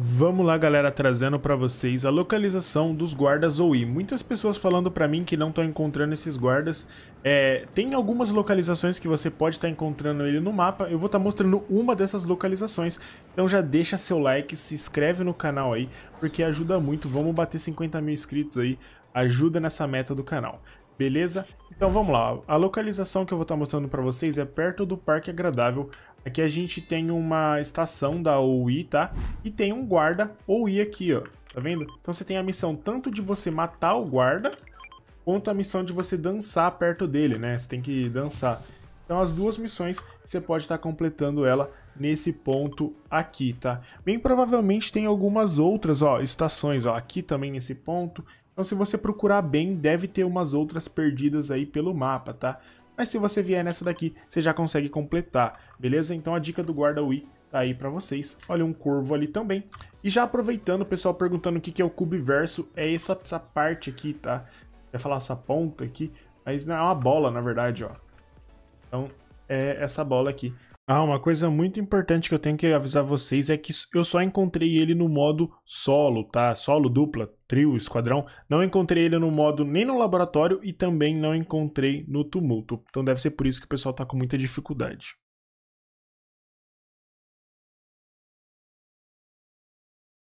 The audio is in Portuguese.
Vamos lá, galera, trazendo para vocês a localização dos guardas OI. Muitas pessoas falando para mim que não estão encontrando esses guardas. É, tem algumas localizações que você pode estar tá encontrando ele no mapa. Eu vou estar tá mostrando uma dessas localizações. Então já deixa seu like, se inscreve no canal aí, porque ajuda muito. Vamos bater 50 mil inscritos aí, ajuda nessa meta do canal. Beleza? Então vamos lá. A localização que eu vou estar tá mostrando para vocês é perto do Parque Agradável, Aqui é a gente tem uma estação da OI, tá? E tem um guarda OI aqui, ó. Tá vendo? Então você tem a missão tanto de você matar o guarda, quanto a missão de você dançar perto dele, né? Você tem que dançar. Então as duas missões você pode estar tá completando ela nesse ponto aqui, tá? Bem provavelmente tem algumas outras, ó, estações, ó, aqui também nesse ponto. Então se você procurar bem, deve ter umas outras perdidas aí pelo mapa, tá? mas se você vier nessa daqui, você já consegue completar, beleza? Então a dica do guarda Wii tá aí para vocês. Olha um corvo ali também. E já aproveitando, o pessoal perguntando o que, que é o cubiverso, é essa, essa parte aqui, tá? Quer falar essa ponta aqui, mas não é uma bola, na verdade, ó. Então, é essa bola aqui ah, uma coisa muito importante que eu tenho que avisar vocês é que eu só encontrei ele no modo solo, tá? Solo, dupla, trio, esquadrão. Não encontrei ele no modo nem no laboratório e também não encontrei no tumulto. Então deve ser por isso que o pessoal tá com muita dificuldade.